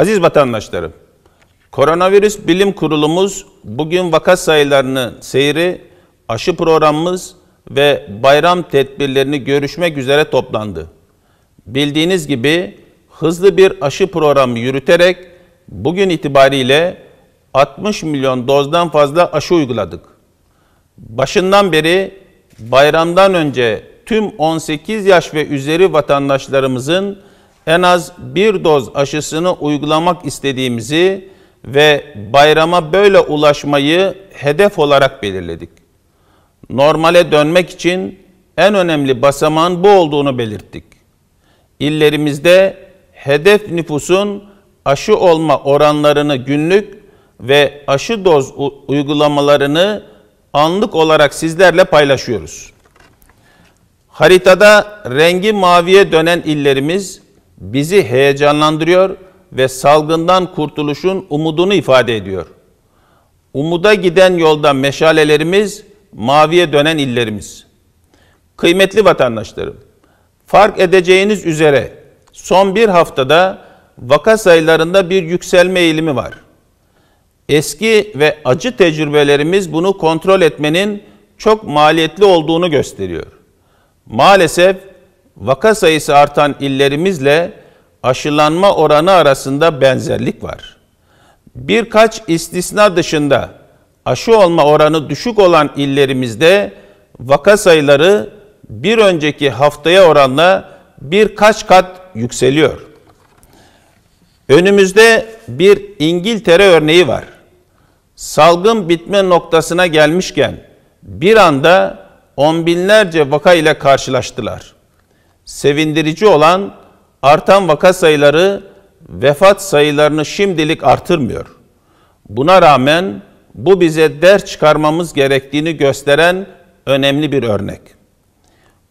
Aziz vatandaşlarım, koronavirüs bilim kurulumuz bugün vaka sayılarının seyri, aşı programımız ve bayram tedbirlerini görüşmek üzere toplandı. Bildiğiniz gibi hızlı bir aşı programı yürüterek bugün itibariyle 60 milyon dozdan fazla aşı uyguladık. Başından beri bayramdan önce tüm 18 yaş ve üzeri vatandaşlarımızın en az bir doz aşısını uygulamak istediğimizi ve bayrama böyle ulaşmayı hedef olarak belirledik. Normale dönmek için en önemli basamağın bu olduğunu belirttik. İllerimizde hedef nüfusun aşı olma oranlarını günlük ve aşı doz uygulamalarını anlık olarak sizlerle paylaşıyoruz. Haritada rengi maviye dönen illerimiz bizi heyecanlandırıyor ve salgından kurtuluşun umudunu ifade ediyor. Umuda giden yolda meşalelerimiz, maviye dönen illerimiz. Kıymetli vatandaşlarım, fark edeceğiniz üzere son bir haftada vaka sayılarında bir yükselme eğilimi var. Eski ve acı tecrübelerimiz bunu kontrol etmenin çok maliyetli olduğunu gösteriyor. Maalesef vaka sayısı artan illerimizle aşılanma oranı arasında benzerlik var. Birkaç istisna dışında aşı olma oranı düşük olan illerimizde vaka sayıları bir önceki haftaya oranla birkaç kat yükseliyor. Önümüzde bir İngiltere örneği var. Salgın bitme noktasına gelmişken bir anda on binlerce vaka ile karşılaştılar sevindirici olan artan vaka sayıları vefat sayılarını şimdilik artırmıyor. Buna rağmen bu bize ders çıkarmamız gerektiğini gösteren önemli bir örnek.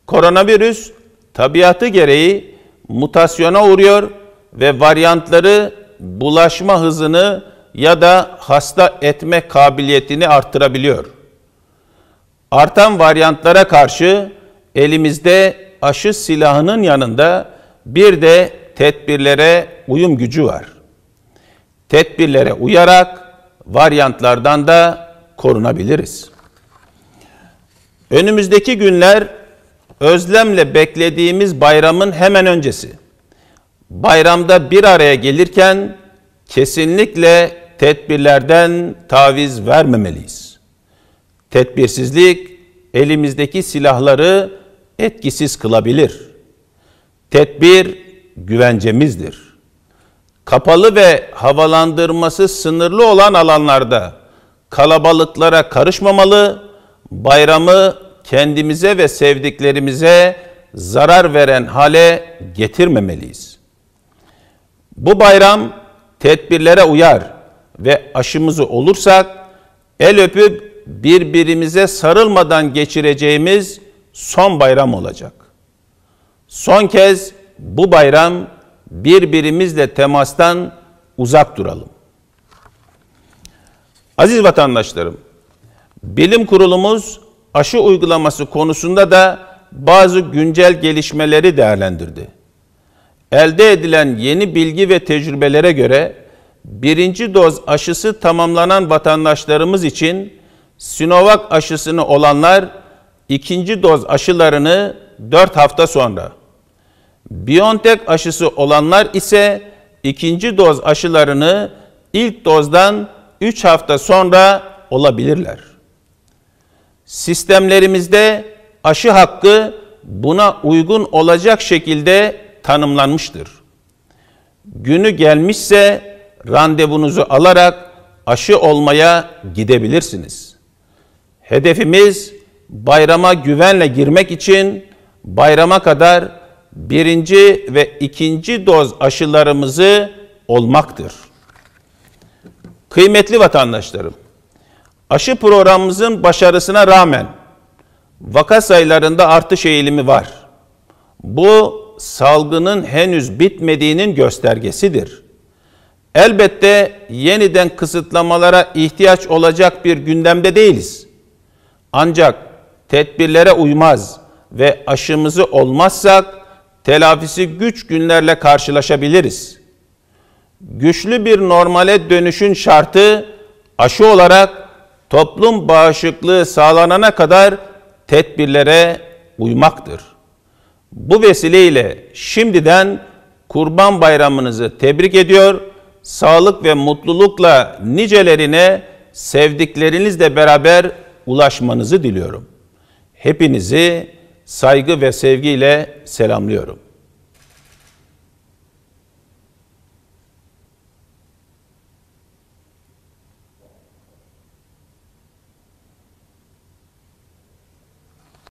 Koronavirüs tabiatı gereği mutasyona uğruyor ve varyantları bulaşma hızını ya da hasta etme kabiliyetini artırabiliyor. Artan varyantlara karşı elimizde aşı silahının yanında bir de tedbirlere uyum gücü var. Tedbirlere uyarak varyantlardan da korunabiliriz. Önümüzdeki günler özlemle beklediğimiz bayramın hemen öncesi. Bayramda bir araya gelirken kesinlikle tedbirlerden taviz vermemeliyiz. Tedbirsizlik elimizdeki silahları etkisiz kılabilir. Tedbir güvencemizdir. Kapalı ve havalandırması sınırlı olan alanlarda kalabalıklara karışmamalı, bayramı kendimize ve sevdiklerimize zarar veren hale getirmemeliyiz. Bu bayram tedbirlere uyar ve aşımızı olursak el öpüp birbirimize sarılmadan geçireceğimiz son bayram olacak. Son kez bu bayram birbirimizle temastan uzak duralım. Aziz vatandaşlarım, bilim kurulumuz aşı uygulaması konusunda da bazı güncel gelişmeleri değerlendirdi. Elde edilen yeni bilgi ve tecrübelere göre birinci doz aşısı tamamlanan vatandaşlarımız için Sinovac aşısını olanlar ikinci doz aşılarını 4 hafta sonra, BioNTech aşısı olanlar ise ikinci doz aşılarını ilk dozdan 3 hafta sonra olabilirler. Sistemlerimizde aşı hakkı buna uygun olacak şekilde tanımlanmıştır. Günü gelmişse randevunuzu alarak aşı olmaya gidebilirsiniz. Hedefimiz bayrama güvenle girmek için bayrama kadar birinci ve ikinci doz aşılarımızı olmaktır. Kıymetli vatandaşlarım, aşı programımızın başarısına rağmen vaka sayılarında artış eğilimi var. Bu salgının henüz bitmediğinin göstergesidir. Elbette yeniden kısıtlamalara ihtiyaç olacak bir gündemde değiliz. Ancak tedbirlere uymaz ve aşımızı olmazsak telafisi güç günlerle karşılaşabiliriz. Güçlü bir normale dönüşün şartı aşı olarak toplum bağışıklığı sağlanana kadar tedbirlere uymaktır. Bu vesileyle şimdiden Kurban Bayramınızı tebrik ediyor, sağlık ve mutlulukla nicelerine sevdiklerinizle beraber ulaşmanızı diliyorum. Hepinizi saygı ve sevgiyle selamlıyorum.